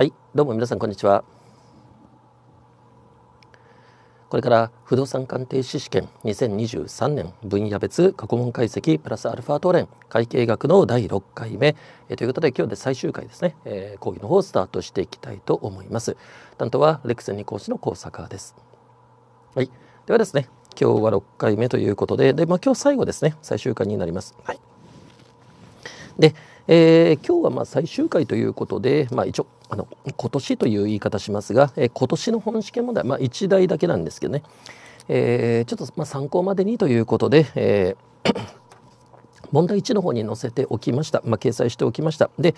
はいどうも皆さんこんにちはこれから不動産鑑定士試験2023年分野別過去問解析プラスアルファトレン会計学の第6回目えということで今日で最終回ですね、えー、講義の方をスタートしていきたいと思います担当はレクセン2講師の高坂ですはいではですね今日は6回目ということでで、まあ、今日最後ですね最終回になりますはいで、えー、今日はまあ最終回ということで、まあ、一応あの今年という言い方しますが、え今年の本試験問題、まあ、1台だけなんですけどね、えー、ちょっとま参考までにということで、えー 問題1の方に載せておきました、まあ、掲載しておきましたで、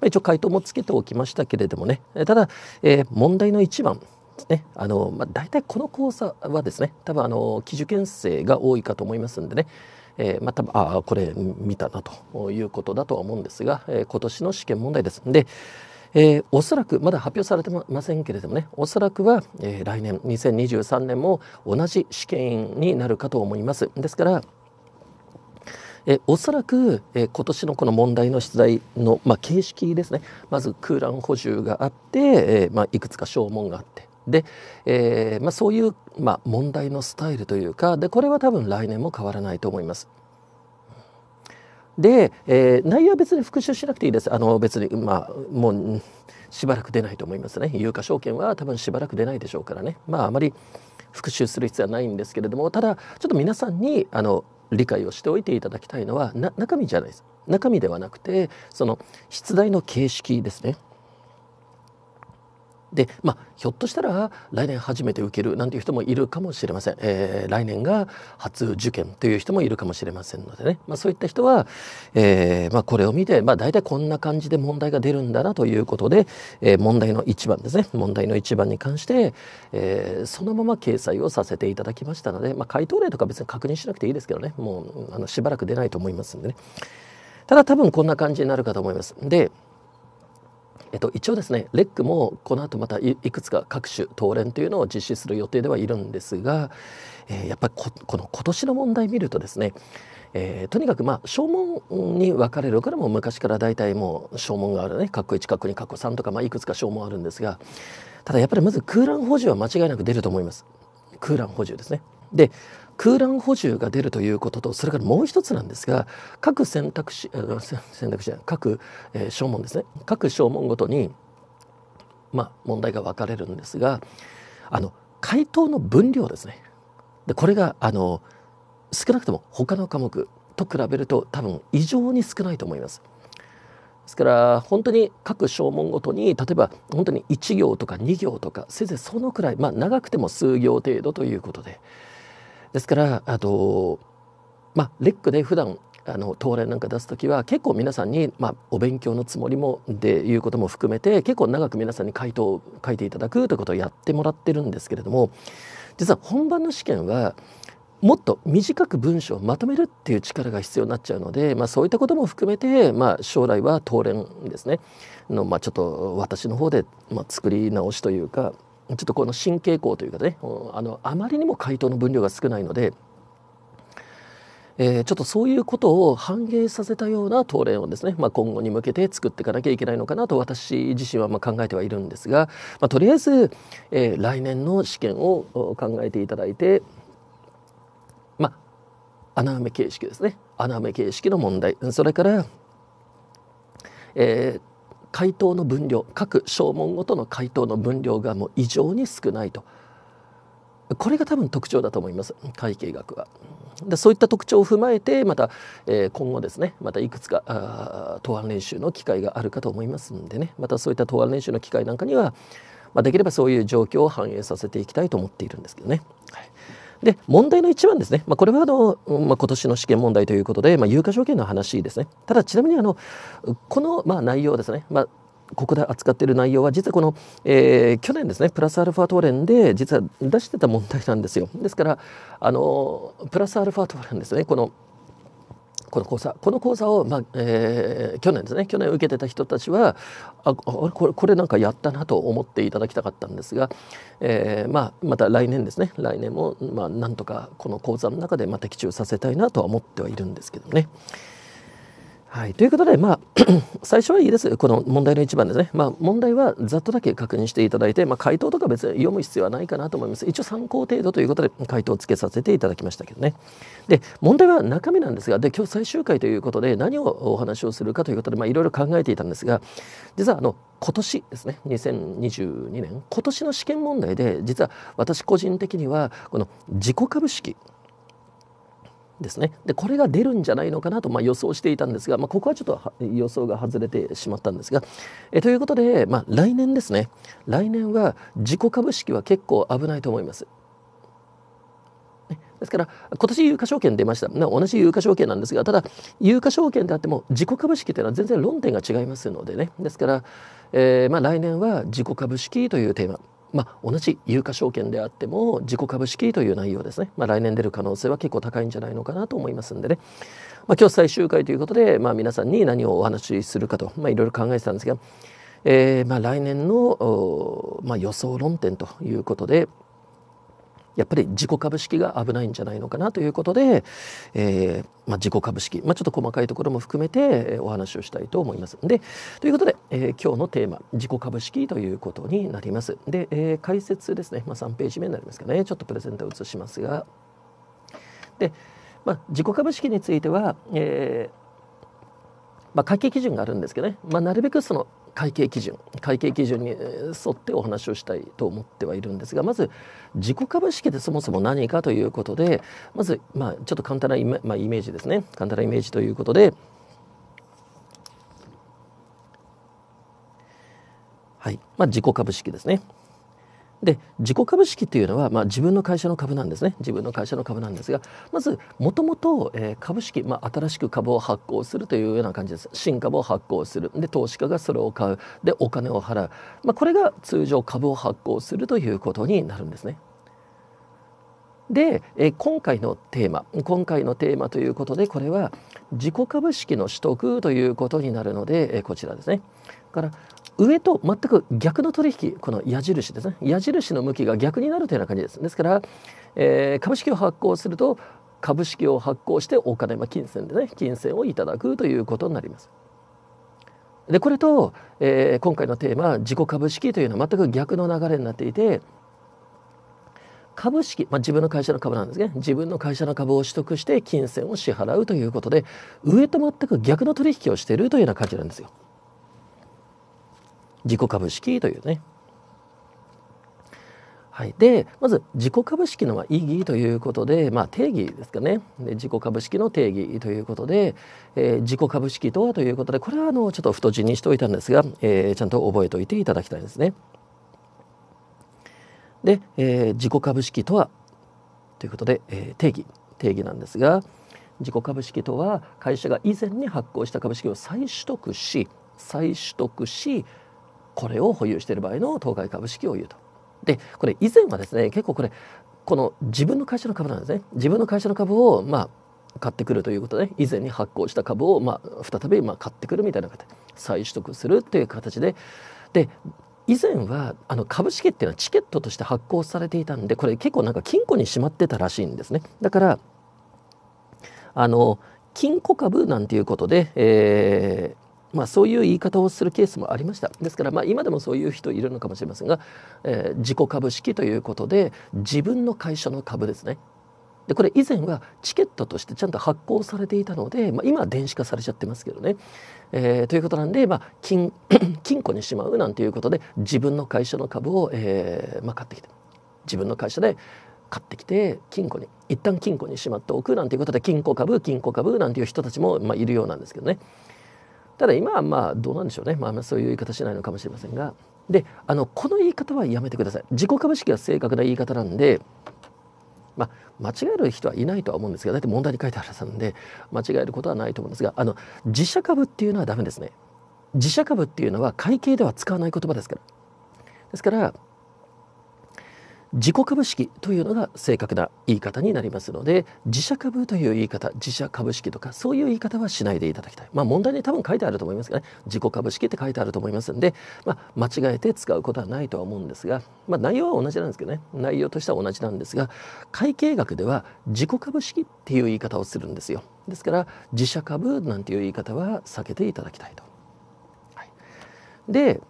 まあ、一応回答もつけておきましたけれどもねただ、えー、問題の1番ねあのまあ、大体この講座はですね多分あの基受生が多いかと思いますんでね、えー、まあ、多分ああこれ見たなということだとは思うんですが、えー、今年の試験問題です。でえー、おそらくまだ発表されてませんけれどもねおそらくは、えー、来年2023年も同じ試験になるかと思いますですからえおそらく、え今年のこの問題の出題の、まあ、形式ですねまず空欄補充があって、えまあ、いくつか証文があってで、えまあ、そういう、ま問題のスタイルというかでこれは多分来年も変わらないと思います。で、えー、内容は別に復習しなくていいです。あの別にまあもうしばらく出ないと思いますね。有価証券は多分しばらく出ないでしょうからね。まああまり復習する必要はないんですけれども、ただちょっと皆さんにあの理解をしておいていただきたいのは中身じゃないです。中身ではなくてその出題の形式ですね。で、まあ、ひょっとしたら来年初めて受けるなんていう人もいるかもしれません、えー、来年が初受験という人もいるかもしれませんのでね、まあ、そういった人は、えー、まあ、これを見て、まあ、大体こんな感じで問題が出るんだなということで、えー、問題の1番ですね問題の1番に関して、えそのまま掲載をさせていただきましたので、ま回答例とか別に確認しなくていいですけどねもうあのしばらく出ないと思いますんでねただ多分こんな感じになるかと思います。でっと、一応ですねレックもこの後またいくつか各種討連というのを実施する予定ではいるんですが、えー、やっぱりこの今年の問題見るとですねえー、とにかくまあに分かれるからも昔から大体もう証文があるね括弧1括弧2括弧3とか、まあ、いくつか証文あるんですがただやっぱりまず空欄補充は間違いなく出ると思います空欄補充ですね。で空欄補充が出るということとそれからもう一つなんですが各選択肢選択肢各、えー、小問ですね各小問ごとに、まあ、問題が分かれるんですがあの回答の分量ですね。でこれがあの少なくとも他の科目と比べると多分異常に少ないと思います。ですから本当に各小問ごとに例えば本当に1行とか2行とかせいぜいそのくらいまあ長くても数行程度ということでですからあと、まあ、レックで普段あの東連なんか出す時は結構皆さんに、まあ、お勉強のつもりもでいうことも含めて結構長く皆さんに回答を書いていただくということをやってもらってるんですけれども実は本番の試験はもっと短く文章をまとめるっていう力が必要になっちゃうので、まあ、そういったことも含めて、まあ、将来は東連ですねの、まあ、ちょっと私の方で、まあ、作り直しというかちょっとこの新傾向というかねあのあまりにも回答の分量が少ないので、えー、ちょっとそういうことを反映させたような答練をですね、まあ、今後に向けて作っていかなきゃいけないのかなと私自身はま考えてはいるんですが、まあ、とりあえず、えー、来年の試験を考えていただいて、まあ、穴埋め形式ですね穴埋め形式の問題それから、えー回答の分量各証文ごとの回答の分量がもう異常に少ないとこれが多分特徴だと思います会計学は。でそういった特徴を踏まえてまた、えー、今後ですねまたいくつか答案練習の機会があるかと思いますんでねまたそういった答案練習の機会なんかには、まあ、できればそういう状況を反映させていきたいと思っているんですけどね。はいで、問題の一番ですね。まあ、これはあの、まあ、今年の試験問題ということで、まあ、有価証券の話ですね。ただ、ちなみにあの、この、まあ、内容ですね。まあここで扱っている内容は実はこの、えー、去年ですねプラスアルファトーレンで実は出してた問題なんですよですからあのプラスアルファトーレンですねこのこの講座この講座を、まあえー、去年ですね去年受けてた人たちはあこれこれなんかやったなと思っていただきたかったんですが、えーまあ、また来年ですね来年も、まあ、なんとかこの講座の中で、まあ、的中させたいなとは思ってはいるんですけどね。はい、ということで、まあ 最初はいいです、この問題の一番ですね、まあ、問題はざっとだけ確認していただいて、まあ、回答とか別に読む必要はないかなと思います。一応参考程度ということで、回答をつけさせていただきましたけどね。で、問題は中身なんですが、で今日最終回ということで、何をお話をするかということで、いろいろ考えていたんですが、実はあの今年ですね、2022年、今年の試験問題で、実は私個人的には、この自己株式、ですねでこれが出るんじゃないのかなと、まあ、予想していたんですが、まあ、ここはちょっと予想が外れてしまったんですがえということで、まあ、来年ですね来年は自己株式は結構危ないと思います。ですから今年有価証券出ました、ね、同じ有価証券なんですがただ有価証券であっても自己株式というのは全然論点が違いますのでねですから、えー、まあ、来年は自己株式というテーマまあ、同じ有価証券であっても自己株式という内容ですね、まあ、来年出る可能性は結構高いんじゃないのかなと思いますんでね、まあ、今日最終回ということで、まあ、皆さんに何をお話しするかと、まいろいろ考えてたんですが、えーまあ、来年の、まあ、予想論点ということで、やっぱり自己株式が危ないんじゃないのかなということで、えー、まあ、自己株式、まあ、ちょっと細かいところも含めてお話をしたいと思います。でということで、えー、今日のテーマ「自己株式」ということになります。で、えー、解説ですね、まあ、3ページ目になりますかねちょっとプレゼントを移しますがで、まあ、自己株式については、えまあ、会計基準があるんですけどね、まあ、なるべくその会計基準会計基準に沿ってお話をしたいと思ってはいるんですがまず自己株式ってそもそも何かということでまず、まあ、ちょっと簡単なイメ,、まあ、イメージですね簡単なイメージということで。はいまあ、自己株式ですねで自己株式というのは、まあ、自分の会社の株なんですね自分の会社の株なんですがまずもともと株式、まあ、新しく株を発行するというような感じです新株を発行するで投資家がそれを買うでお金を払う、まあ、これが通常株を発行するということになるんですね。で、えー、今回のテーマ今回のテーマということでこれは自己株式の取得ということになるので、えー、こちらですねから上と全く逆の取引この矢印ですね矢印の向きが逆になるというような感じですですから、えー、株式を発行すると株式を発行してお金、は金銭でね金銭をいただくということになります。でこれと、えー、今回のテーマ「自己株式」というのは全く逆の流れになっていて株式、まあ、自分の会社の株なんですね自分の会社の株を取得して金銭を支払うということで上と全く逆の取引をしているというような感じなんですよ。自己株式というね。はい、でまず自己株式の意義ということで、まあ、定義ですかねで自己株式の定義ということで、えー、自己株式とはということでこれはあのちょっと太字にしておいたんですが、えー、ちゃんと覚えておいていただきたいですね。で、えー、自己株式とはということで、えー、定義定義なんですが自己株式とは会社が以前に発行した株式を再取得し再取得しこれを保有している場合の当該株式を言うと。でこれ以前はですね結構これこの自分の会社の株なんですね自分の会社の株をまあ買ってくるということで以前に発行した株をまあ再びまあ買ってくるみたいな形再取得するという形でで以前はあの株式っていうのはチケットとして発行されていたんでこれ結構なんか金庫にしまってたらしいんですねだからあの金庫株なんていうことで、えー、まあ、そういう言い方をするケースもありましたですから、まあ、今でもそういう人いるのかもしれませんが、えー、自己株式ということで自分の会社の株ですねでこれ以前はチケットとしてちゃんと発行されていたので、まあ、今は電子化されちゃってますけどね、えー、ということなんで、まあ、金 金庫にしまうなんていうことで自分の会社の株を、えーまあ、買ってきて自分の会社で買ってきて金庫に一旦金庫にしまっておくなんていうことで金庫株金庫株なんていう人たちも、まあ、いるようなんですけどね。ただ今はまあどうなんでしょうね、まあ、そういう言い方しないのかもしれませんがであのこの言い方はやめてください自己株式は正確な言い方なんで、まあ、間違える人はいないとは思うんですがだって問題に書いてあるはずなんで間違えることはないと思うんですがあの自社株っていうのはダメですね自社株っていうのは会計では使わない言葉ですからですから自己株式というのが正確な言い方になりますので自社株という言い方自社株式とかそういう言い方はしないでいただきたいまあ問題に多分書いてあると思いますがね自己株式って書いてあると思いますんで、まあ、間違えて使うことはないとは思うんですが、まあ、内容は同じなんですけどね内容としては同じなんですが会計学では自己株式っていう言い方をするんですよですから自社株なんていう言い方は避けていただきたいと。はい、で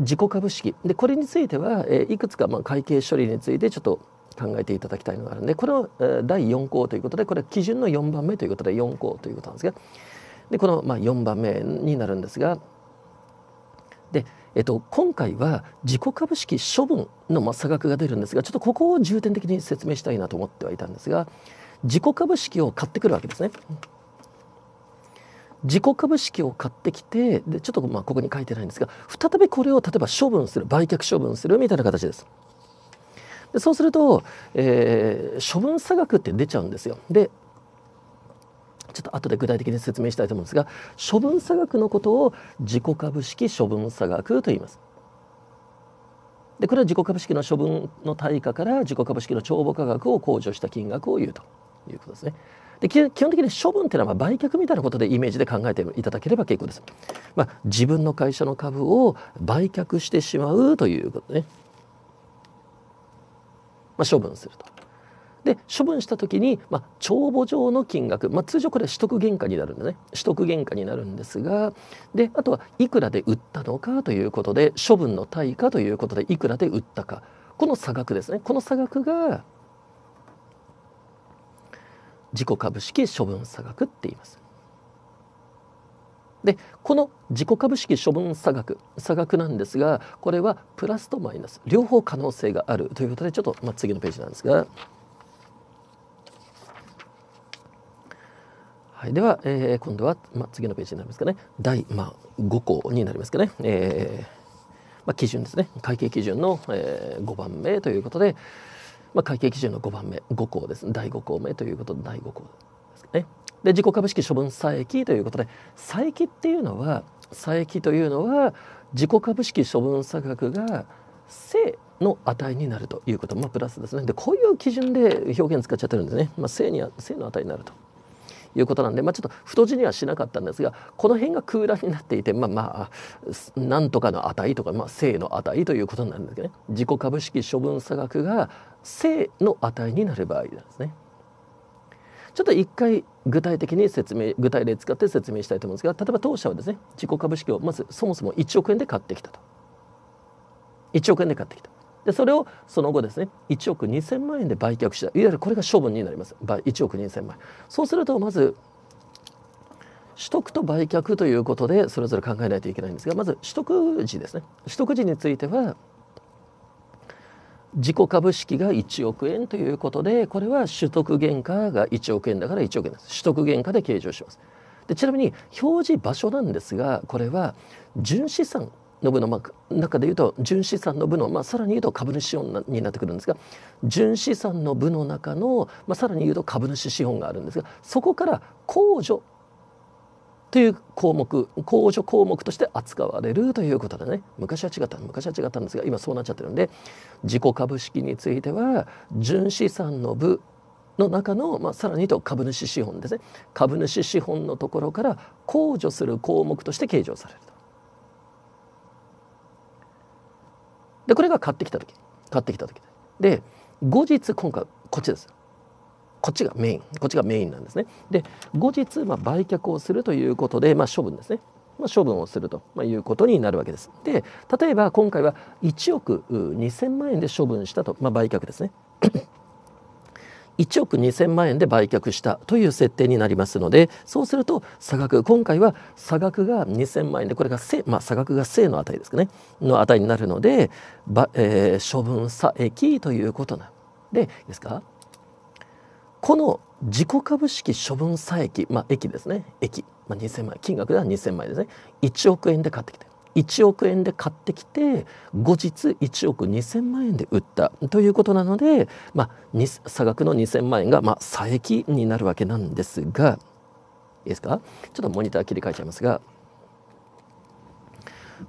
自己株式でこれについては、えいくつかまあ会計処理についてちょっと考えていただきたいのがあるんでこれは、え第4項ということでこれは基準の4番目ということで4項ということなんですがでこの、まあ、4番目になるんですがで、えっと、今回は自己株式処分の、まあ、差額が出るんですがちょっとここを重点的に説明したいなと思ってはいたんですが自己株式を買ってくるわけですね。自己株式を買ってきてでちょっとまあここに書いてないんですが再びこれを例えば処分する売却処分するみたいな形です。でそうすると、えー、処分差額って出ちゃうんですよ。でちょっと後で具体的に説明したいと思うんですが処分差額のことを自己株式処分差額と言います。でこれは自己株式の処分の対価から自己株式の帳簿価額を控除した金額を言うということですね。で基本的に処分っていうのは売却みたいなことでイメージで考えていただければ結構です。まあ、自分の会社の株を売却してしまうということね。まあ、処分すると。で処分した時に、まあ、帳簿上の金額、まあ、通常これは取得原価になるんでね取得原価になるんですがであとはいくらで売ったのかということで処分の対価ということでいくらで売ったかこの差額ですねこの差額が自己株式処分差額って言います。でこの自己株式処分差額差額なんですがこれはプラスとマイナス両方可能性があるということでちょっと、まあ、次のページなんですが、はい、では、えー、今度は、まあ、次のページになりますかね第、まあ、5項になりますかね、えーまあ、基準ですね会計基準の、えー、5番目ということで、まあ、会計基準の5番目5項です第5項目ということで第5項ですかね。で自己株式処分差益ということで差益っていうのは差益というのは自己株式処分差額が正の値になるということ、まあ、プラスですねでこういう基準で表現使っちゃってるんですね、まあ、正に正の値になるということなんで、まあ、ちょっと太字にはしなかったんですがこの辺が空欄になっていてまあまあなんとかの値とか、まあ、正の値ということなんですけどね自己株式処分差額が正の値になる場合なんですね。ちょっと一回具体的に説明具体例使って説明したいと思うんですが例えば当社はですね自己株式をまずそもそも1億円で買ってきたと1億円で買ってきたでそれをその後ですね1億2,000万円で売却したいわゆるこれが処分になります1億2,000万円そうするとまず取得と売却ということでそれぞれ考えないといけないんですがまず取得時ですね取得時については自己株式が1億円ということでこれは取得原価が1億円だから1億円です取得原価で計上しますでちなみに表示場所なんですがこれは純資産の部の、中でいうと純資産の部の、まあ、さらに言うと株主資本になってくるんですが純資産の部の中の、まあ、さらに言うと株主資本があるんですがそこから控除という項目控除項目として扱われるということでね昔は違った昔は違ったんですが今そうなっちゃってるんで自己株式については純資産の部の中の、まあ、さらにと株主資本ですね株主資本のところから控除する項目として計上されると。でこれが買ってきた時買ってきた時で後日今回こっちですこっちがメインこっちがメインなんですねで後日、まあ、売却をするということで、まあ、処分ですね、まあ、処分をするということになるわけですで例えば今回は1億2000万円で処分したと、まあ、売却ですね1億2000万円で売却したという設定になりますのでそうすると差額今回は差額が2000万円でこれが正、まあ、差額が正の値ですかねの値になるので、えー、処分差益ということなんでですかこの自己株式処分差益、まあ、益ですね益、まあ、2000万円金額がは2000万円ですね1億円で買ってきて1億円で買ってきて後日1億2,000万円で売ったということなので、まあ、差額の2,000万円が、まあ、差益になるわけなんですがいいですかちょっとモニター切り替えちゃいますが。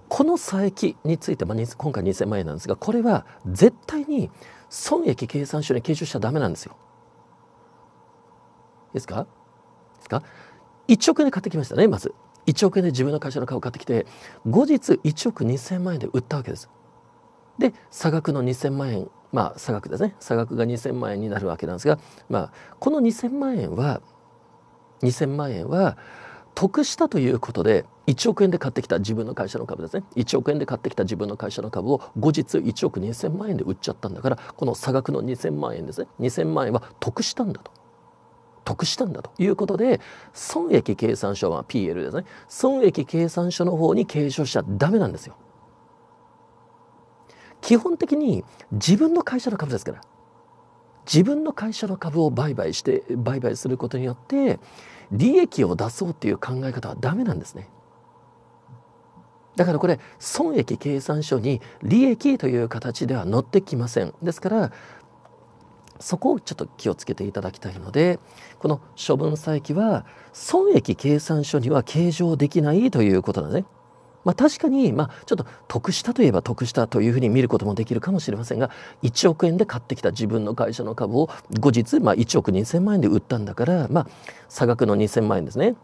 この差益について、まあ、今回2,000万円なんですがこれは絶対に損益計算書に計上しちゃダメなんですよ。いいですかですか1億円で買ってきましたねまず1億円で自分の会社の株を買ってきて後日1億2,000万円で売ったわけです。で差額の2,000万円まあ差額ですね差額が2,000万円になるわけなんですが、まあ、この2,000万円は2,000万円は得したということで1億円で買ってきた自分の会社の株ですね1億円で買ってきた自分の会社の株を後日1億2,000万円で売っちゃったんだからこの差額の2,000万円ですね2,000万円は得したんだと。得したんだということで損益計算書は PL ですね損益計算書の方に継承しちゃダメなんですよ基本的に自分の会社の株ですから自分の会社の株を売買して売買することによって利益を出そうっていう考え方はダメなんですねだからこれ損益計算書に利益という形では載ってきませんですからそこをちょっと気をつけていただきたいのでこの処分債期は損益計算書には計上できないということだね。まあ、確かに、まあ、ちょっと得したといえば得したというふうに見ることもできるかもしれませんが1億円で買ってきた自分の会社の株を後日、まあ、1億2,000万円で売ったんだから、まあ、差額の2,000万円ですね。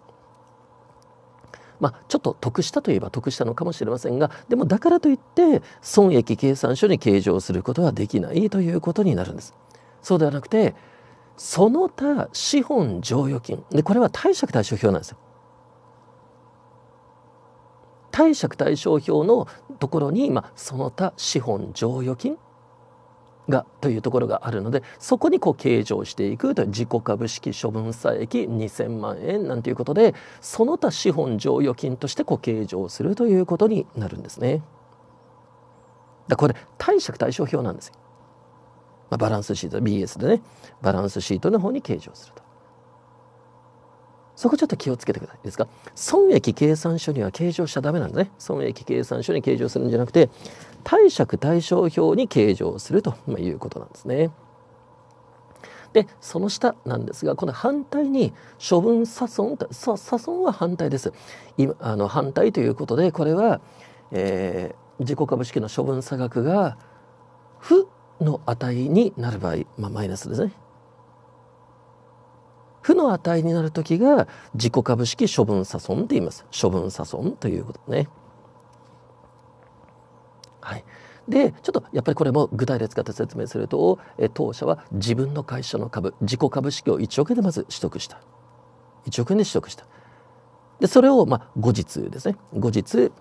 まあ、ちょっと得したといえば得したのかもしれませんがでもだからといって損益計算書に計上することはできないということになるんです。そうではなくてその他資本剰余金でこれは貸借対照表なんですよ。貸借対照表のところに、まあ、その他資本剰余金がというところがあるのでそこにこう計上していくという自己株式処分差益2,000万円なんていうことでその他資本剰余金としてこう計上するということになるんですね。だこれ貸借対照表なんですよ。まあ、バランスシート BS でねバランスシートの方に計上するとそこちょっと気をつけてくださいですか損益計算書には計上しちゃダメなんでね損益計算書に計上するんじゃなくて貸借対照表に計上するということなんですねでその下なんですがこの反対に処分差損差損は反対です今あの反対ということでこれは、えー、自己株式の処分差額が負の値になる場合、まあ、マイナスですね。負の値になる時が自己株式処分差損って言います。処分差損ということね。はい。でちょっとやっぱりこれも具体例使って説明するとえ当社は自分の会社の株自己株式を1億円でまず取得した1億円で取得したでそれをまあ後日ですね後日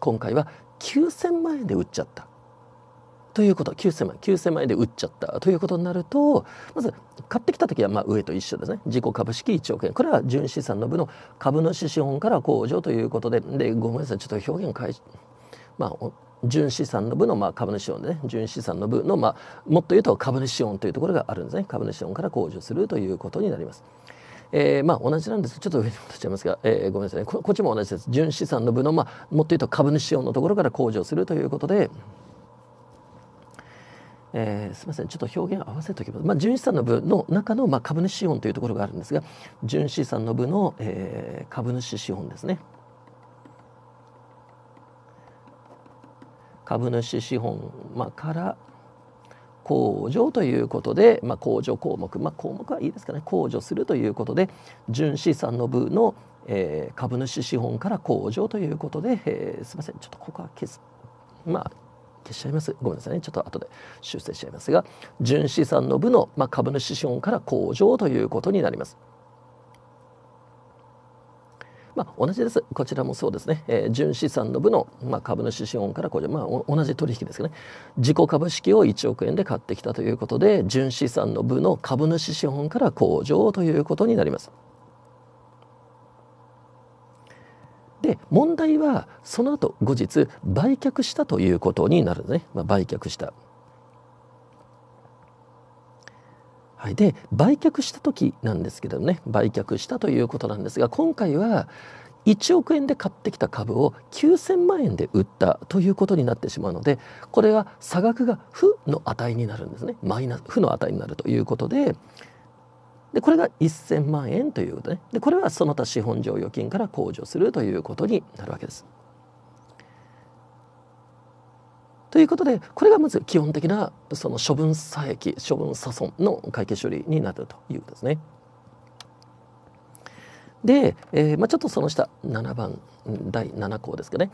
今回は9,000万円で売っちゃったということ9,000万9,000枚で売っちゃったということになるとまず買ってきた時はまあ上と一緒ですね自己株式1億円これは純資産の部の株主資本から控除ということででごめんなさいちょっと表現変えまあ純資産の部のまあ株主資本でね純資産の部のまあもっと言うと株主資本というところがあるんですね株主資本から控除するということになります。えー、まあ同じなんですちょっと上に戻っちゃいますが、えー、ごめんなさいねこっちも同じです純資産の部の、まあ、もっと言うと株主資本のところから控除するということでえー、すみませんちょっと表現合わせておきます、まあ、純資産の部の中の、まあ、株主資本というところがあるんですが純資産の部の、えー、株主資本ですね株主資本、まあ、から控除ということで、まあ、控除項目、まあ、項目はいいですかね控除するということで純資産の部の、えー、株主資本から控除ということで、えー、すみませんちょっとここは消すまあ消しちゃいますごめんなさいねちょっと後で修正しちゃいますが純資産の部の、まあ、株主資本から向上ということになります。まあ、同じです。こちらもそうですね。えー、純資産の部の、まあ、株主資本からこれ、まあ、同じ取引ですね。自己株式を1億円で買ってきたということで、純資産の部の株主資本から向上ということになります。で問題はその後後日売却したということになるんですね、まあ、売却した。はい、で売却した時なんですけどね売却したということなんですが今回は1億円で買ってきた株を9,000万円で売ったということになってしまうのでこれは差額が負の値になるんですねマイナ負の値になるということででこれが1000万円ということねでこれはその他資本剰余金から控除するということになるわけです。ということでこれがまず基本的なその処分差益処分差損の会計処理になるということですね。で、えーまあ、ちょっとその下7番第7項ですけどね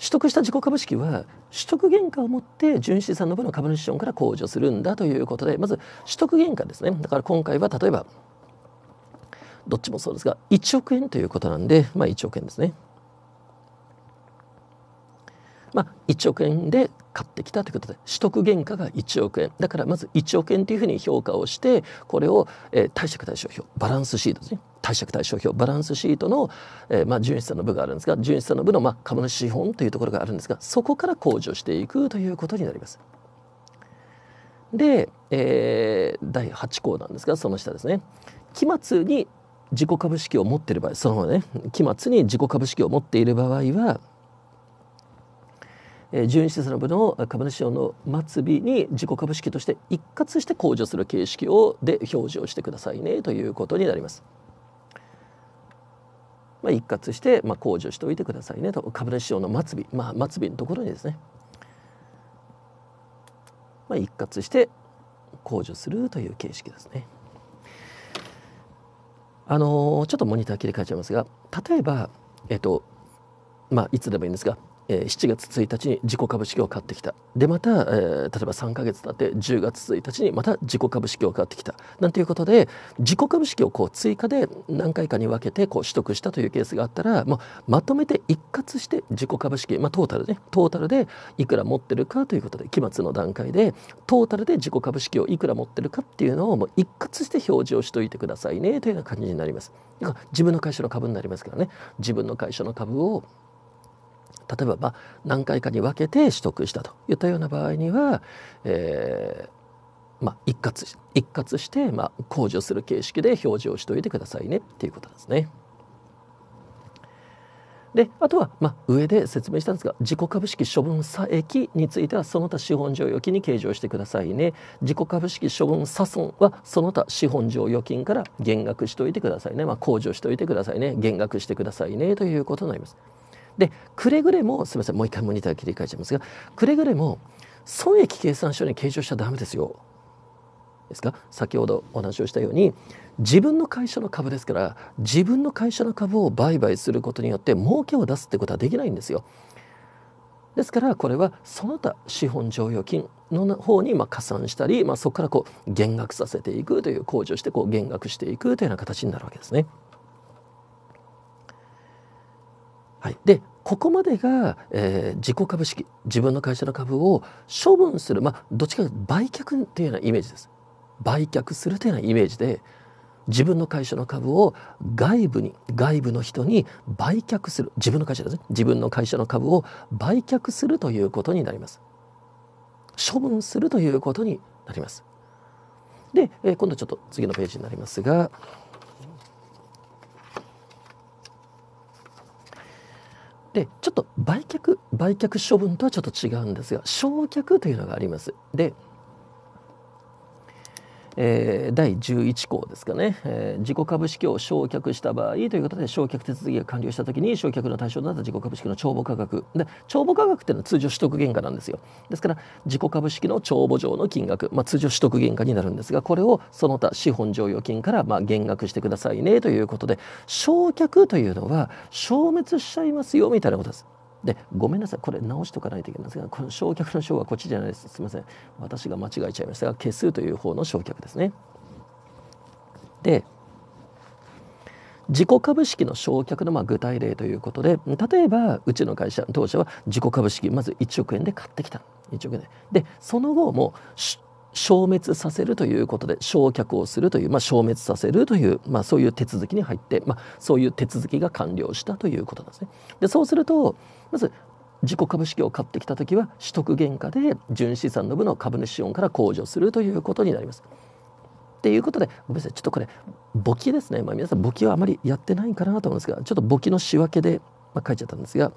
取得した自己株式は取得原価をもって純資産の分の株主資本から控除するんだということでまず取得原価ですねだから今回は例えばどっちもそうですが1億円ということなんで、まあ、1億円ですね。まあ、1億円で買ってきたということで取得原価が1億円だからまず1億円というふうに評価をしてこれを、えー、貸借対照表バランスシートですね貸借対照表バランスシートの、えー、まあ、純資産の部があるんですが純資産の部の、まあ、株主資本というところがあるんですがそこから控除していくということになります。で、えー、第8項なんですがその下ですね期末に自己株式を持っている場合そのままね期末に自己株式を持っている場合は12節の部を株主用の末尾に自己株式として一括して控除する形式をで表示をしてくださいねということになります。まあ、一括して、まあ、控除しておいてくださいねと株主用の末尾、まあ、末尾のところにですね、まあ、一括して控除するという形式ですね。あのー、ちょっとモニター切り替えちゃいますが例えば、えっとまあ、いつでもいいんですが7月1日に自己株式を買ってきたでまた、えー、例えば3か月経って10月1日にまた自己株式を買ってきたなんていうことで自己株式をこう追加で何回かに分けてこう取得したというケースがあったらもうまとめて一括して自己株式、まあ、トータルねトータルでいくら持ってるかということで期末の段階でトータルで自己株式をいくら持ってるかっていうのをもう一括して表示をしておいてくださいねというような感じになります。か自分の会社の株になりますからね自分の会社の株を例えば、まあ、何回かに分けて取得したといったような場合には、えー、まあ、一括一括して、まあ、控除する形式で表示をしておいてくださいねっていうことですね。であとは、まあ、上で説明したんですが自己株式処分差益についてはその他資本剰余金に計上してくださいね自己株式処分差損はその他資本剰余金から減額しておいてくださいね、まあ、控除しておいてくださいね減額してくださいねということになります。でくれぐれもすみませんもう一回モニター切り替えちゃいますがくれぐれも損益計算書に計上しちゃダメですよ。ですか先ほどお話をしたように自分の会社の株ですから自分の会社の株を売買することによって儲けを出すってことはできないんですよ。ですからこれはその他資本剰余金の方にまあ加算したり、まあ、そこからこう減額させていくという控除してこう減額していくというような形になるわけですね。はい、でここまでが、えー、自己株式自分の会社の株を処分するまあどっちかというと売却というようなイメージです売却するというようなイメージで自分の会社の株を外部に外部の人に売却する自分の会社ですね自分の会社の株を売却するということになります処分するということになりますで、えー、今度ちょっと次のページになりますがでちょっと売却売却処分とはちょっと違うんですが償却というのがあります。でえー、第11項ですかね、えー、自己株式を焼却した場合ということで焼却手続きが完了した時に焼却の対象となった自己株式の帳簿価格で帳簿価格っていうのは通常取得原価なんですよですから自己株式の帳簿上の金額、まあ、通常取得原価になるんですがこれをその他資本剰余金からま減額してくださいねということで焼却というのは消滅しちゃいますよみたいなことです。でごめんなさいこれ直しとかないといけないんですがこの焼却の章はこっちじゃないですすいません私が間違えちゃいましたが消数という方の焼却ですねで自己株式の焼却のま具体例ということで例えばうちの会社当社は自己株式まず1億円で買ってきた1億円ででその後も消滅させるということで焼却をするという、まあ、消滅させるという、まあ、そういう手続きに入って、まあ、そういう手続きが完了したということなんですね。でそうするとまず自己株式を買ってきた時は取得原価で純資産の部の株主資本から控除するということになります。っていうことでごめんなさいちょっとこれ簿記ですね、まあ、皆さん簿記はあまりやってないかなと思うんですがちょっと簿記の仕分けで、まあ、書いちゃったんですが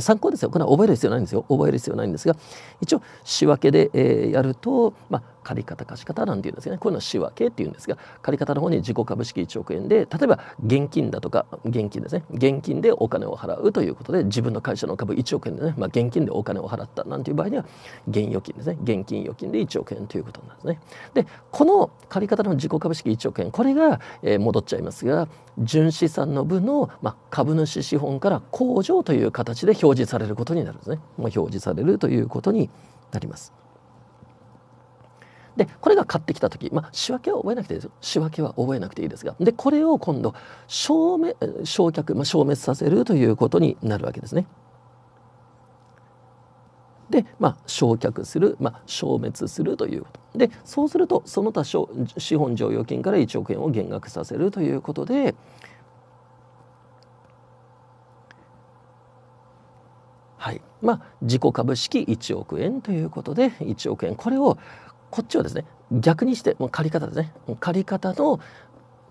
参考ですよこれは覚える必要ないんですよ覚える必要ないんですが一応仕分けで、えー、やると、まあ、借方貸方なんていうんですねこういうの仕分けっていうんですが借方の方に自己株式1億円で例えば現金だとか現金ですね現金でお金を払うということで自分の会社の株1億円でね、まあ、現金でお金を払ったなんていう場合には現預金ですね現金預金で1億円ということなんですね。でこの借方の自己株式1億円これが、えー、戻っちゃいますが純資産の分の、まあ、株主資本から控除という形で表示されることになるんですね。まあ、表示されるということになります。でこれが買ってきた時、まあ、仕分けは覚えなくていいですよ仕分けは覚えなくていいですがでこれを今度消滅焼却、まあ、消滅させるということになるわけですね。で、まあ、消却する、まあ、消滅するということでそうするとその他資本剰余金から1億円を減額させるということで、はいまあ、自己株式1億円ということで1億円これをこっちはですね逆にしてもう借方ですね借方の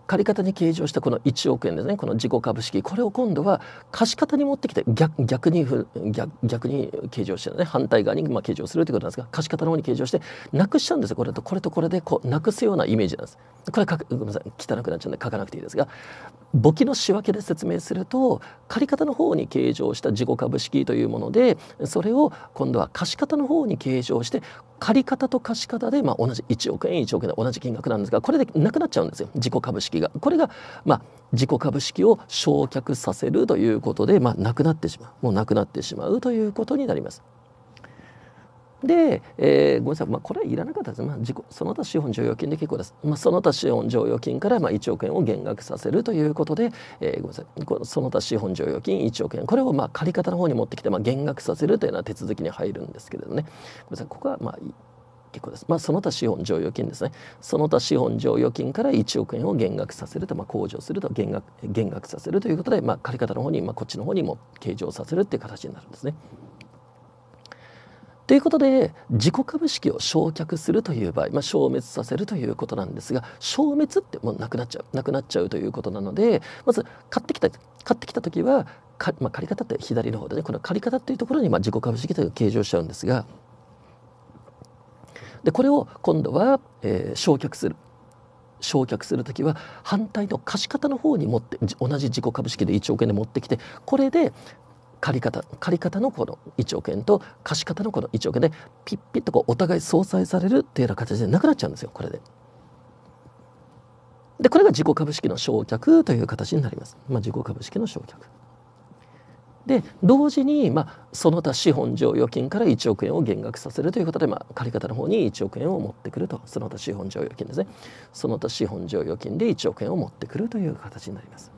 借方に計上したこの1億円ですねこの自己株式これを今度は貸方に持ってきて逆逆に逆逆に計上して、ね、反対側にまあ計上するということなんですが貸方の方に計上してなくしちゃうんですよこれとこれとこれでこうなくすようなイメージなんです。これかごめんなさい汚くなっちゃうんで書かなくていいですが簿記の仕分けで説明すると借方の方に計上した自己株式というものでそれを今度は貸方の方に計上して借方と貸方でまあ同じ1億円1億円で同じ金額なんですがこれでなくなっちゃうんですよ自己株式。がこれがまあ自己株式を焼却させるということで、まあ、なくなってしまうもうなくなってしまうということになります。で、えー、ごめんなさい、まあ、これはいらなかったです、まあ、自己その他資本剰余金で結構です、まあ、その他資本剰余金からまあ1億円を減額させるということで、えー、ごめんなさいその他資本剰余金1億円これをまあ借方の方に持ってきてまあ減額させるというような手続きに入るんですけれどもねごめんなさいここはまあってことです。まあ、その他資本剰余金ですね。その他資本剰余金から1億円を減額させると、まあ、控除すると減額減額させるということで、まあ、借方の方に、まあ、こっちの方にも計上させるっていう形になるんですね。ということで自己株式を焼却するという場合、まあ、消滅させるということなんですが消滅ってもうなくなっちゃうなくなっちゃうということなのでまず買ってきた買ってきた時はまあ、借方って左の方でねこの借方っていうところにまあ自己株式というのを計上しちゃうんですが。でこれを今度は、えー、焼却する焼却する時は反対の貸方の方に持って同じ自己株式で1億円で持ってきてこれで借方借方のこの1億円と貸方のこの1億円でピッピッとこうお互い相殺されるっていうような形でなくなっちゃうんですよこれで。でこれが自己株式の償却という形になります。まあ、自己株式の償却で同時に、まあ、その他資本剰余金から1億円を減額させるということで、まあ、借方の方に1億円を持ってくるとその他資本剰余金ですねその他資本剰余金で1億円を持ってくるという形になります。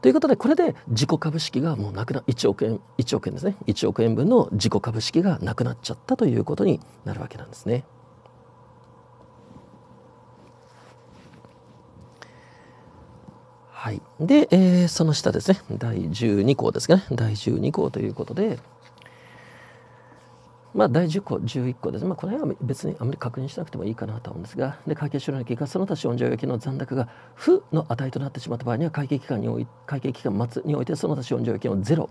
ということでこれで自己株式がもうなくな1億円1億円ですね1億円分の自己株式がなくなっちゃったということになるわけなんですね。はい、で、えー、その下ですね第12項ですね第12項ということで、まあ、第10項11項ですね、まあ、この辺は別にあまり確認しなくてもいいかなと思うんですがで会計書類の結果その他資本剰余金の残高が負の値となってしまった場合には会計期間におい会計期間末においてその他資本剰余金をゼロ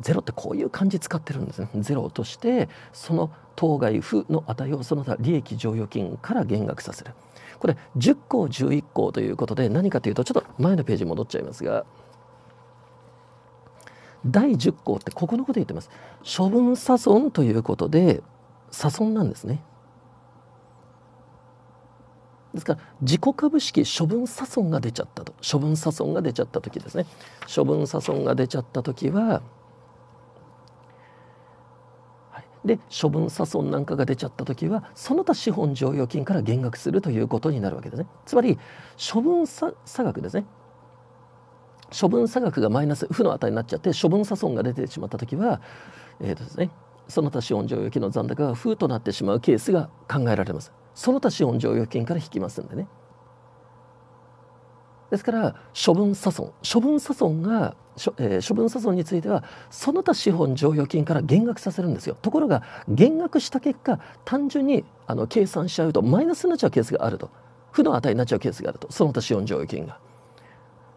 ゼロってこういう漢字使ってるんですねゼロとしてその当該負の値をその他利益剰余金から減額させる。これ10項11項ということで何かというとちょっと前のページに戻っちゃいますが第10項ってここのこと言ってます処分差損ということで差損なんですねですから自己株式処分差損が出ちゃったと処分差損が出ちゃった時ですね処分差損が出ちゃった時はで処分差損なんかが出ちゃった時はその他資本剰余金から減額するということになるわけですねつまり処分差額ですね処分差額がマイナス負の値になっちゃって処分差損が出てしまった時は、えーとですね、その他資本剰余金の残高が負となってしまうケースが考えられますその他資本剰余金から引きますんでねですから処分差損処分差損が、えー、処分差損についてはその他資本剰余金から減額させるんですよところが減額した結果単純にあの計算しちゃうとマイナスになっちゃうケースがあると負の値になっちゃうケースがあるとその他資本剰余金が。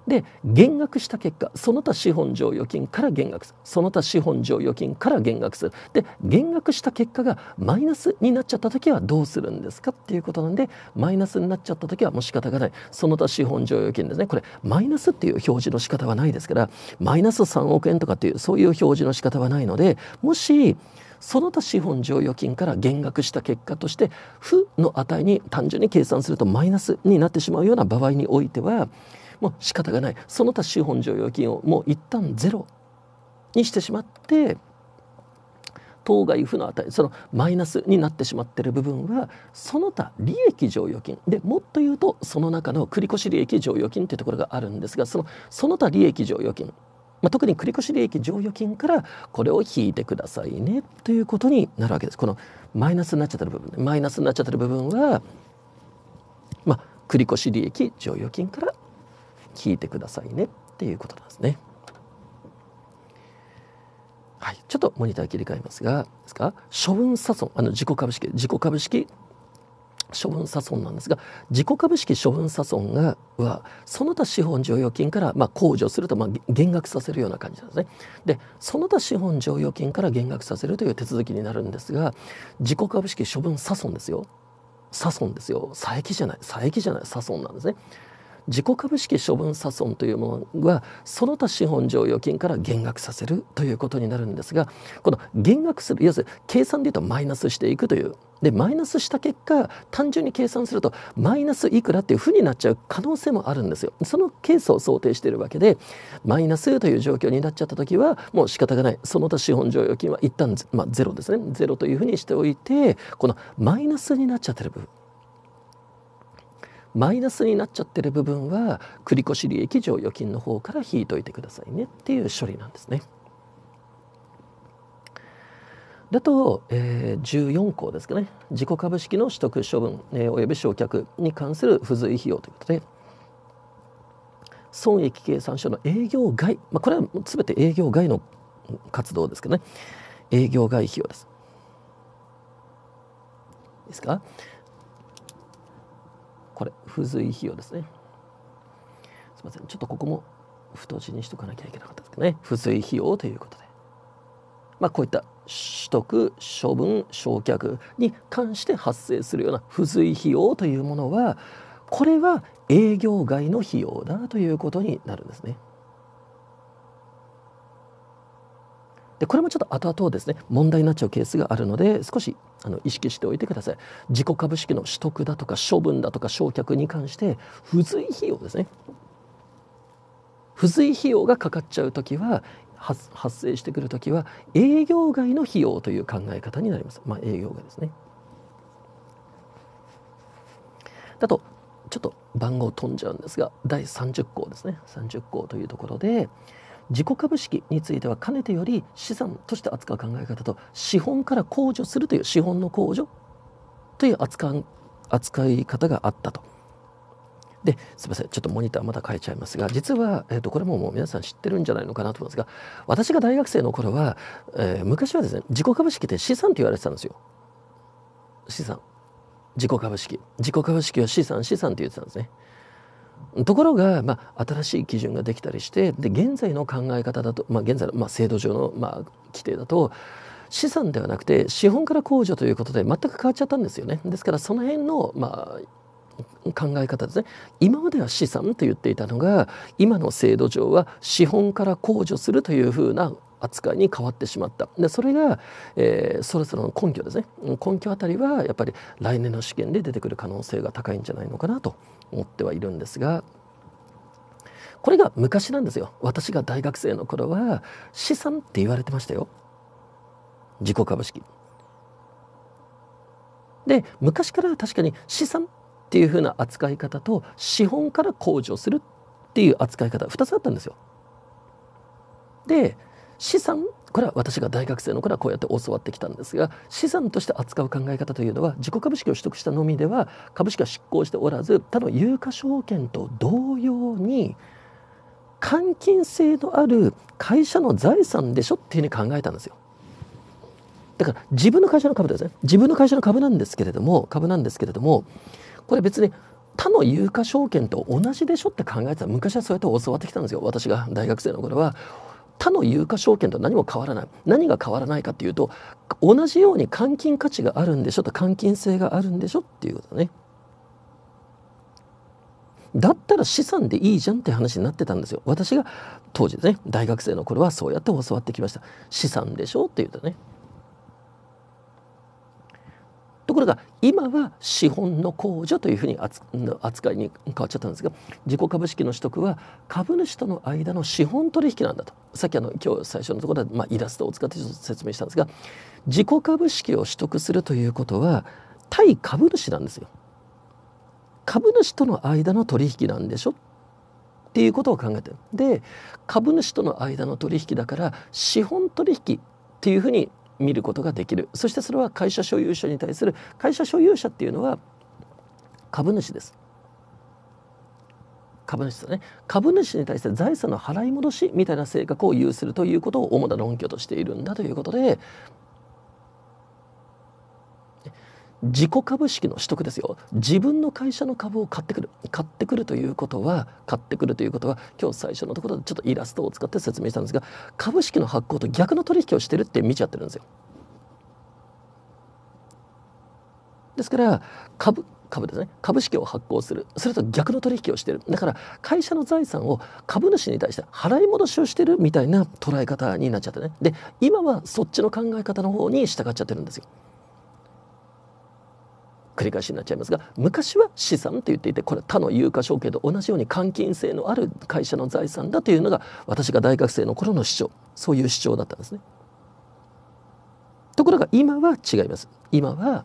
で減額した結果その他資本剰余金から減額するその他資本剰余金から減額するで減額した結果がマイナスになっちゃった時はどうするんですかっていうことなんでマイナスになっちゃった時はもう仕方がないその他資本剰余金ですねこれマイナスっていう表示の仕方はないですからマイナス3億円とかっていうそういう表示の仕方はないのでもしその他資本剰余金から減額した結果として負の値に単純に計算するとマイナスになってしまうような場合においてはもう仕方がないその他資本剰余金をもう一旦ゼロにしてしまって当該負の値そのマイナスになってしまってる部分はその他利益剰余金でもっと言うとその中の繰越利益剰余金というところがあるんですがそのその他利益剰余金、まあ、特に繰越利益剰余金からこれを引いてくださいねということになるわけです。このマイナスになっちゃってる部分マイナスになっちゃってる部分は、まあ、繰越利益剰余金から聞いてくださいねっていうことなんですね。はい、ちょっとモニター切り替えますがですか処分差損あの自己株式自己株式処分差損なんですが自己株式処分差損がはその他資本剰余金から、まあ、控除すると、まあ、減額させるような感じなんですね。でその他資本剰余金から減額させるという手続きになるんですが自己株式処分差損ですよ。差損ですよ。差益じゃない差益じゃない差損なんですね。自己株式処分差損というものはその他資本剰余金から減額させるということになるんですがこの減額する要するに計算でいうとマイナスしていくというでマイナスした結果単純に計算するとマイナスいくらっていうふうになっちゃう可能性もあるんですよそのケースを想定しているわけでマイナスという状況になっちゃった時はもう仕方がないその他資本剰余金は一旦まあゼロですねゼロというふうにしておいてこのマイナスになっちゃってる部分マイナスになっちゃってる部分は繰越利益剰余金の方から引いといてくださいねっていう処理なんですね。だと、えー、14項ですかね自己株式の取得処分、えー、および焼却に関する付随費用ということで損益計算書の営業外、まあ、これは全て営業外の活動ですけどね営業外費用です。ですかこれ付随費用ですねすいませんちょっとここも太字にしとかなきゃいけなかったですけどね付随費用ということでまあこういった取得処分焼却に関して発生するような付随費用というものはこれは営業外の費用だということになるんですね。でこれもちょっと後々ですね問題になっちゃうケースがあるので少しあの意識しておいてください自己株式の取得だとか処分だとか焼却に関して付随費用ですね付随費用がかかっちゃう時は発生してくる時は営業外の費用という考え方になります。まあ、営業外ですねだとちょっと番号飛んじゃうんですが第30項ですね30項というところで、自己株式についてはかねてより資産として扱う考え方と資本から控除するという資本の控除という扱い方があったと。ですみませんちょっとモニターまた変えちゃいますが実は、えーと、これももう皆さん知ってるんじゃないのかなと思いますが私が大学生の頃は、えー、昔はですね自己株式って資産と言われてたんですよ資産自己株式自己株式は資産資産って言ってたんですねところが、まあ、新しい基準ができたりしてで現在の考え方だと、まあ、現在の、まあ、制度上の、まあ、規定だと資産ではなくて資本から控除ということで全く変わっちゃったんですよね。ですからその辺の、まあ、考え方ですね今までは資産と言っていたのが今の制度上は資本から控除するというふうな扱いに変わってしまったでそれが、えー、それぞれの根拠ですね根拠あたりはやっぱり来年の試験で出てくる可能性が高いんじゃないのかなと思ってはいるんですがこれが昔なんですよ私が大学生の頃は資産って言われてましたよ自己株式で昔から確かに資産っていうふうな扱い方と資本から控除するっていう扱い方2つあったんですよで資産これは私が大学生の頃はこうやって教わってきたんですが資産として扱う考え方というのは自己株式を取得したのみでは株式は執行しておらず他の有価証券と同様に換金性のある会社の財産でしょっていうふうに考えたんですよ。だから自分の会社の株ですね自分の会社の株なんですけれども株なんですけれどもこれ別に他の有価証券と同じでしょって考えてた昔はそうやって教わってきたんですよ私が大学生の頃は他の有価証券と何も変わらない何が変わらないかというと同じように換金価値があるんでしょと換金性があるんでしょっていうことねだったら資産でいいじゃんって話になってたんですよ私が当時ですね大学生の頃はそうやって教わってきました資産でしょって言うとねころが今は資本の控除というふうに扱いに変わっちゃったんですが自己株式の取得は株主との間の資本取引なんだとさっきあの今日最初のところで、まあ、イラストを使って説明したんですが自己株式を取得するということは対株主なんですよ。株主との間の取引なんでしょっていうことを考えてで株主との間の取引だから資本取引っていうふうに見ることができるそしてそれは会社所有者に対する会社所有者っていうのは株主です株主ですね株主に対して財産の払い戻しみたいな性格を有するということを主な論拠としているんだということで自己株式の取得ですよ自分の会社の株を買ってくる買ってくるということは買ってくるということは今日最初のところでちょっとイラストを使って説明したんですが株式の発行と逆の取引をしてるって見ちゃってるんですよ。ですから株株ですね株式を発行するそれと逆の取引をしてるだから会社の財産を株主に対して払い戻しをしてるみたいな捉え方になっちゃってねで今はそっちの考え方の方に従っちゃってるんですよ。繰り返しになっちゃいますが昔は資産と言っていてこれ他の有価証券と同じように換金性のある会社の財産だというのが私が大学生の頃の主張そういう主張だったんですね。ところが今は違います。今は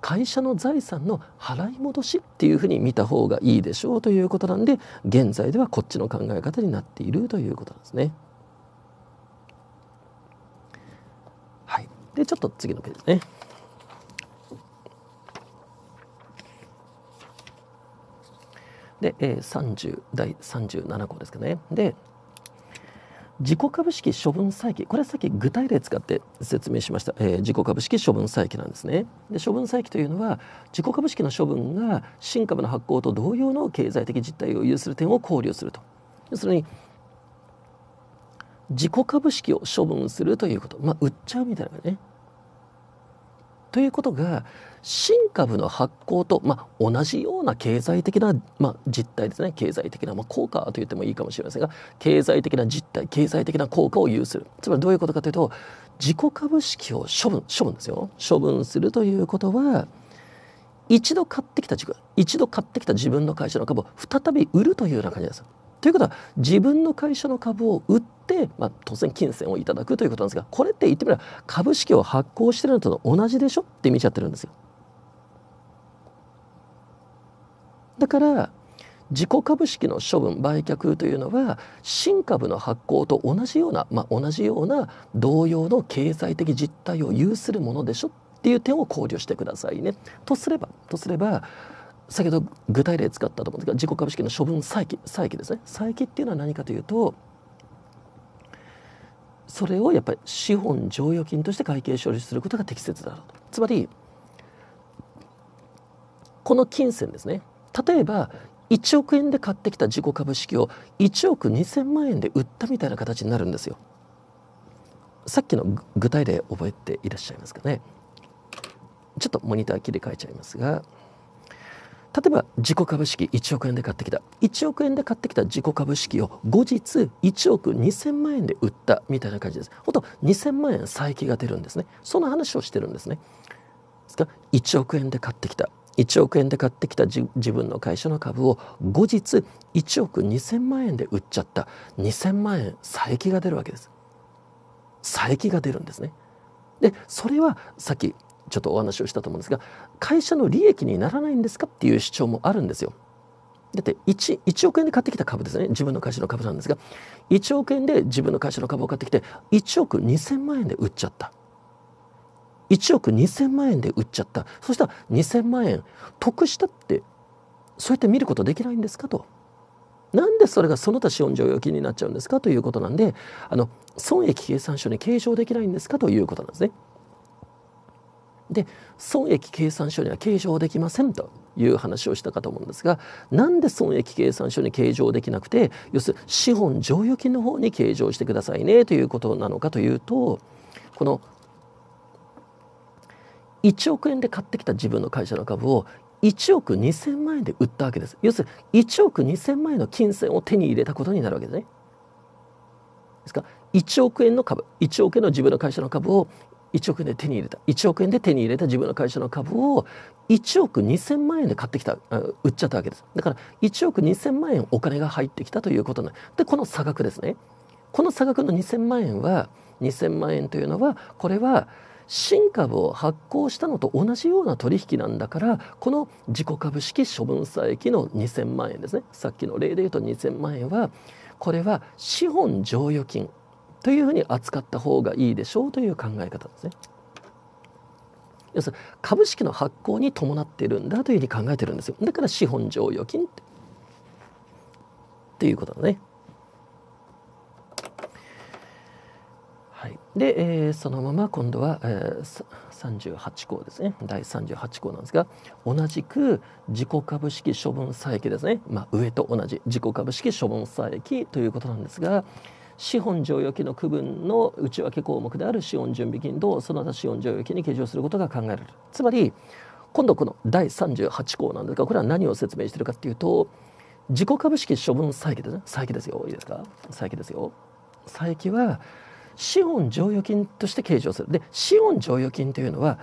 会社の財産の払い戻しっていうふうに見た方がいいでしょうということなんで現在ではこっちの考え方になっているということなんですね。はい、でちょっと次のページですね。で、えー、30第37項ですかねで自己株式処分債権これはさっき具体例使って説明しました、えー、自己株式処分債権なんですねで処分債権というのは自己株式の処分が新株の発行と同様の経済的実態を有する点を考慮すると要するに自己株式を処分するということまあ売っちゃうみたいなねということが新株の発行と、まあ、同じような経済的な、まあ、実態ですね経済的な、まあ、効果と言ってもいいかもしれませんが経済的な実態経済的な効果を有するつまりどういうことかというと自己株式を処分処分ですよ処分するということは一度買ってきた自分一度買ってきた自分の会社の株を再び売るというような感じです。ということは自分の会社の株を売って、まあ、当然金銭をいただくということなんですがこれって言ってみれば株式を発行してるのと同じでしょって見ちゃってるんですよ。だから自己株式の処分売却というのは新株の発行と同じような、まあ、同じような同様の経済的実態を有するものでしょっていう点を考慮してくださいね。とすればとすれば先ほど具体例使ったと思うんですが自己株式の処分債起再起ですね債起っていうのは何かというとそれをやっぱり資本剰余金として会計処理することが適切だろうとつまりこの金銭ですね例えば1億円で買ってきた自己株式を1億2,000万円で売ったみたいな形になるんですよ。さっきの具体例覚えていらっしゃいますかねちょっとモニター切り替えちゃいますが。例えば自己株式1億円で買ってきた1億円で買ってきた自己株式を後日1億2000万円で売ったみたいな感じですほと2000万円差益が出るんですねその話をしてるんですねですから1億円で買ってきた1億円で買ってきた自分の会社の株を後日1億2000万円で売っちゃった2000万円差益が出るわけです差益が出るんですねでそれはさっきちょっとお話をしたと思うんですが会社の利益にならないんですかっていう主張もあるんですよ。だって 1, 1億円で買ってきた株ですね自分の会社の株なんですが1億円で自分の会社の株を買ってきて1億2,000万円で売っちゃった1億2,000万円で売っちゃったそしたら2,000万円得したってそうやって見ることできないんですかと。なんでそれがその他資本剰余金になっちゃうんですかということなんであの損益計算書に計上できないんですかということなんですね。で損益計算書には計上できませんという話をしたかと思うんですがなんで損益計算書に計上できなくて要するに資本剰余金の方に計上してくださいねということなのかというとこの1億円で買ってきた自分の会社の株を1億2000万円で売ったわけです要するに1億2000万円の金銭を手に入れたことになるわけですねですから1億円の株1億円の自分の会社の株を1億円で手に入れた1億円で手に入れた自分の会社の株を1億2,000万円で買ってきた売っちゃったわけですだから1億2,000万円お金が入ってきたということなでこの差額ですねこの差額の2,000万円は2,000万円というのはこれは新株を発行したのと同じような取引なんだからこの自己株式処分債益の2,000万円ですねさっきの例で言うと2,000万円はこれは資本剰余金というふうに扱った方がいいでしょうという考え方ですね。要するに株式の発行に伴っているんだというふうに考えてるんですよ。だから資本剰余金ってっていうことだね。はい、で、えー、そのまま今度は、えー、38項ですね第38項なんですが同じく自己株式処分差益ですね、まあ、上と同じ自己株式処分差益ということなんですが資本剰余金の区分の内訳項目である資本準備金とその他資本剰余金に計上することが考えられるつまり今度この第38項なんですがこれは何を説明しているかっていうと自己株式処分債記ですね債記ですよいいですか債記ですよ債記は資本剰余金として計上するで資本剰余金というのは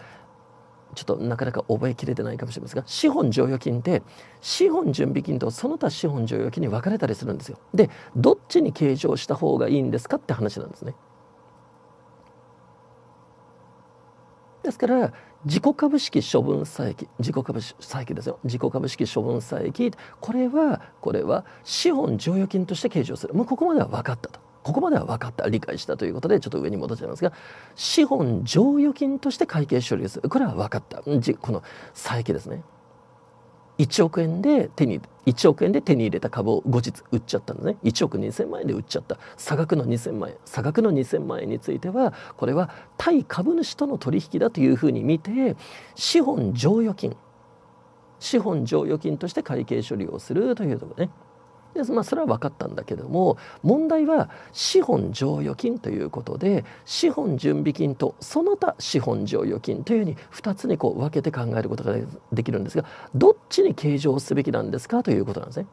ちょっとなかなか覚えきれてないかもしれませんが資本剰余金って資本準備金とその他資本剰余金に分かれたりするんですよ。でどっちに計上した方がいいんですかって話なんですね。ですから自己株式処分債益自己株式債益ですよ自己株式処分債益これはこれは資本剰余金として計上するもうここまでは分かったと。ここまでは分かった理解したということでちょっと上に戻っちゃいますが資本剰余金として会計処理をするこれは分かったこの債権ですね1億円で手に1億円で手に入れた株を後日売っちゃったんですね1億2000万円で売っちゃった差額の2000万円差額の2000万円についてはこれは対株主との取引だというふうに見て資本剰余金資本剰余金として会計処理をするというところね。で、まあ、それは分かったんだけども問題は資本剰余金ということで資本準備金とその他資本剰余金というふうに2つにこう分けて考えることができるんですがどっちに計上すべきなんですかということなんですね。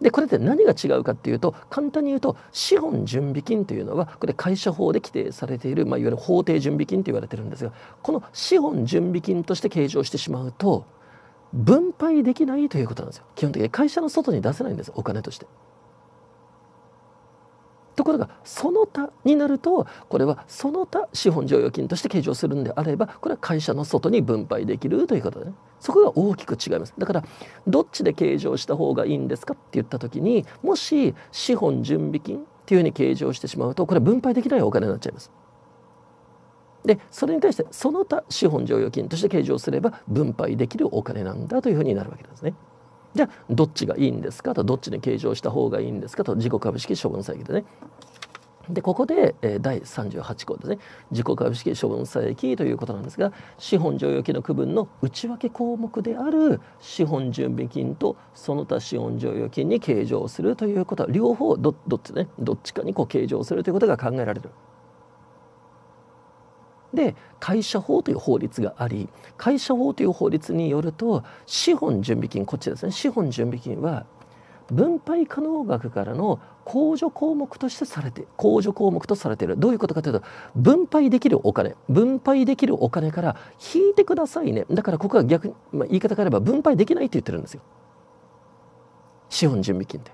でこれって何が違うかっていうと簡単に言うと資本準備金というのはこれ会社法で規定されている、まあ、いわゆる法定準備金と言われてるんですがこの資本準備金として計上してしまうと分配できないということなんですよ基本的に会社の外に出せないんですお金として。ところがその他になるとこれはその他資本剰余金として計上するんであればこれは会社の外に分配できるということでねそこが大きく違いますだからどっちで計上した方がいいんですかって言った時にもし資本準備金っていうふうに計上してしまうとこれは分配できないお金になっちゃいます。でそれに対してその他資本剰余金として計上すれば分配できるお金なんだというふうになるわけなんですね。じゃあどっちがいいんですかとどっちに計上した方がいいんですかと自己株式処分債益でね。でここで、えー、第38項ですね自己株式処分債益ということなんですが資本剰余金の区分の内訳項目である資本準備金とその他資本剰余金に計上するということは両方どっちねどっちかにこう計上するということが考えられるで会社法という法律があり会社法という法律によると資本準備金こっちですね資本準備金は分配可能額からの控除項目としてされて控除項目とされているどういうことかというと分配できるお金分配できるお金から引いてくださいねだからここは逆、まあ、言い方変えれば分配できないって言ってるんですよ資本準備金って。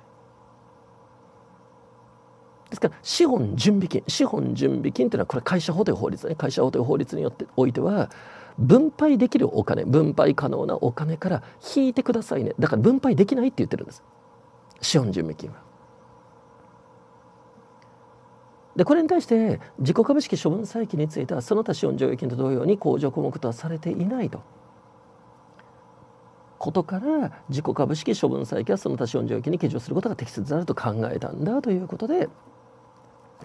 ですから資本準備金資本準備金というのはこれ会社法という法律ね会社法という法律によっておいては分配できるお金分配可能なお金から引いてくださいねだから分配できないって言ってるんです資本準備金は。でこれに対して自己株式処分債権についてはその他資本剰余金と同様に控除項目とはされていないと。ことから自己株式処分債権はその他資本剰余金に計上することが適切であると考えたんだということで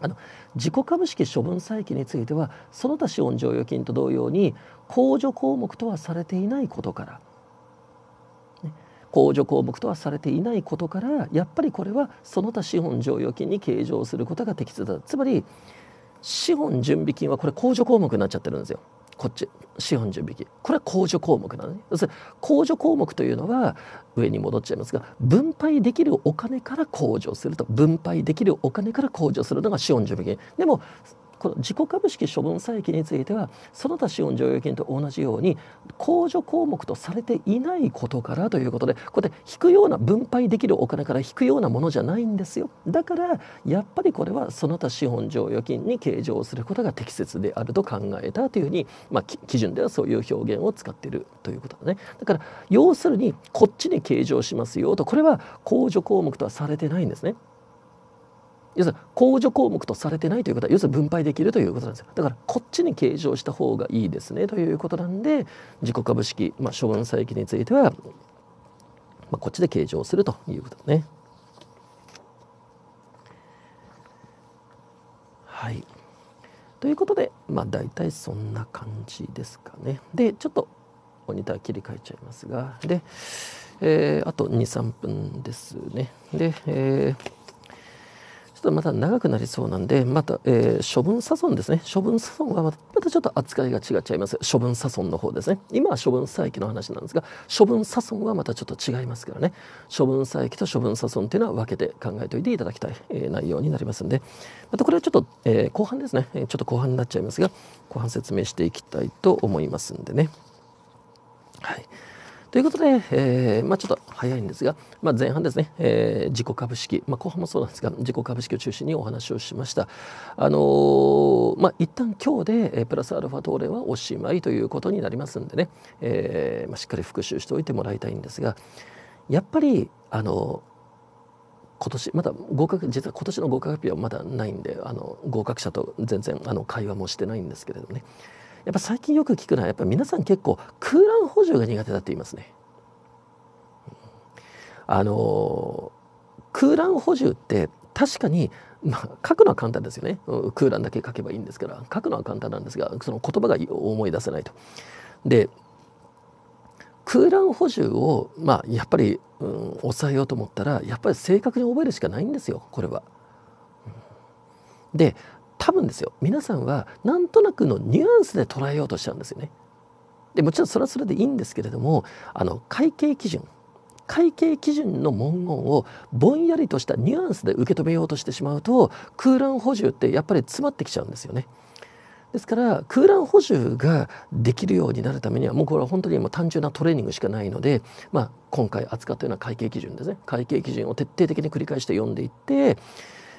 あの自己株式処分債権についてはその他資本剰余金と同様に控除項目とはされていないことから、ね、控除項目とはされていないことからやっぱりこれはその他資本剰余金に計上することが適切だつまり資本準備金はこれ控除項目になっちゃってるんですよ。こっち資本準備金これは控除項目なのね要するに控除項目というのは上に戻っちゃいますが分配できるお金から控除すると分配できるお金から控除するのが資本準備金でもこの自己株式処分債益についてはその他資本剰余金と同じように控除項目とされていないことからということでこれで引くような分配できるお金から引くようなものじゃないんですよだからやっぱりこれはその他資本剰余金に計上することが適切であると考えたというふうに、まあ、基準ではそういう表現を使っているということだねだから要するにこっちに計上しますよとこれは控除項目とはされてないんですね。要するに控除項目とされてないということは要するに分配できるということなんですよだからこっちに計上した方がいいですねということなんで自己株式、まあ、処分債権については、まあ、こっちで計上するということね。はい、ということでまあ大体そんな感じですかね。でちょっとモニター切り替えちゃいますがで、えー、あと23分ですね。で、えーちょっとまた長くなりそうなんで、また、えー、処分差損ですね。処分差損はまたちょっと扱いが違っちゃいます。処分差損の方ですね。今は処分再起の話なんですが、処分差損はまたちょっと違いますからね。処分再起と処分差損っていうのは分けて考えておいていただきたい、えー、内容になりますんで、またこれはちょっと、えー、後半ですね。ちょっと後半になっちゃいますが、後半説明していきたいと思いますんでね。はい。ということで、えー、まあ、ちょっと早いんですが、まあ、前半ですね、えー、自己株式、まあ、後半もそうなんですが自己株式を中心にお話をしました。あのー、まあ、一旦今日で、えプラスアルファ東レはおしまいということになりますんでね、えまあ、しっかり復習しておいてもらいたいんですがやっぱりあの今年まだ合格実は今年の合格日はまだないんであの合格者と全然あの会話もしてないんですけれどもねやっぱ最近よく聞くのはやっぱ皆さん結構空欄補充が苦手だって言いますね。あの空欄補充って確かに、まあ、書くのは簡単ですよね空欄だけ書けばいいんですから書くのは簡単なんですがその言葉が思い出せないと。で空欄補充を、まあ、やっぱり、うん、抑えようと思ったらやっぱり正確に覚えるしかないんですよこれは。で多分ですよ皆さんはなんとなくのニュアンスで捉えようとしちゃうんですよね。でもちろんそれはそれでいいんですけれどもあの会計基準会計基準の文言をぼんやりとしたニュアンスで受け止めようとしてしまうと空欄補充ってやっぱり詰まってきちゃうんですよね。ですから空欄補充ができるようになるためにはもうこれは本当にもう単純なトレーニングしかないので、まあ、今回扱ったような会計基準ですね会計基準を徹底的に繰り返して読んでいって、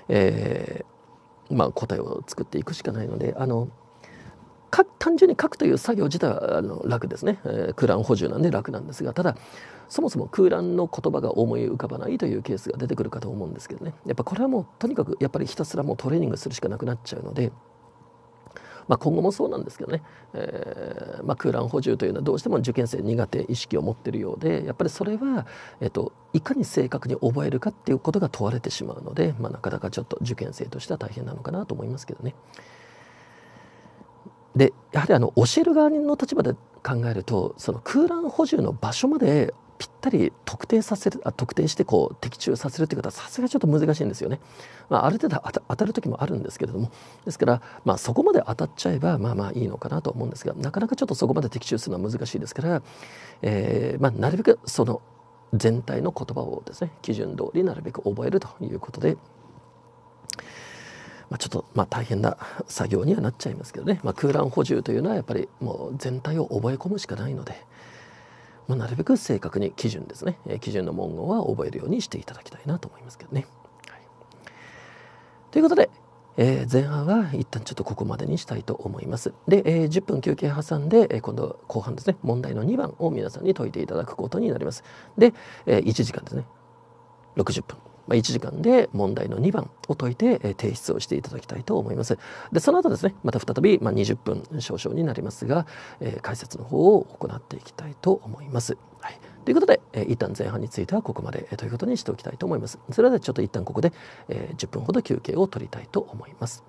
えーまあ、答えを作っていくしかないのであの単純に書くという作業自体はあの楽ですね、えー、空欄補充なんで楽なんですがただそもそも空欄の言葉が思い浮かばないというケースが出てくるかと思うんですけどねやっぱこれはもうとにかくやっぱりひたすらもうトレーニングするしかなくなっちゃうのでまあ、今後もそうなんですけどね、えー、まあ、空欄補充というのはどうしても受験生苦手意識を持ってるようでやっぱりそれは、えーと、いかに正確に覚えるかっていうことが問われてしまうので、まあ、なかなかちょっと受験生としては大変なのかなと思いますけどね。でやはりあの教える側の立場で考えるとその空欄補充の場所までぴったり特定させるあ特定してこう的中させるということはさすがちょっと難しいんですよね。まあ、ある程度当たる時もあるんですけれどもですから、まあ、そこまで当たっちゃえばまあまあいいのかなと思うんですがなかなかちょっとそこまで的中するのは難しいですから、えーまあ、なるべくその全体の言葉をですね基準通りなるべく覚えるということで。まあ、ちょっとまあ大変な作業にはなっちゃいますけどね、まあ、空欄補充というのはやっぱりもう全体を覚え込むしかないので、まあ、なるべく正確に基準ですね、えー、基準の文言は覚えるようにしていただきたいなと思いますけどね。はい、ということで、えー、前半は一旦ちょっとここまでにしたいと思います。で、えー、10分休憩挟んで、えー、今度後半ですね問題の2番を皆さんに解いていただくことになります。で、え1時間ですね60分。まあ、1時間で問題の2番を解いて、え提出をしていただきたいと思います。でその後ですねまた再び、まあ、20分少々になりますが、え解説の方を行っていきたいと思います。はい、ということで、えー、一旦前半についてはここまで、えー、ということにしておきたいと思います。それではちょっと一旦ここで、えー、10分ほど休憩を取りたいと思います。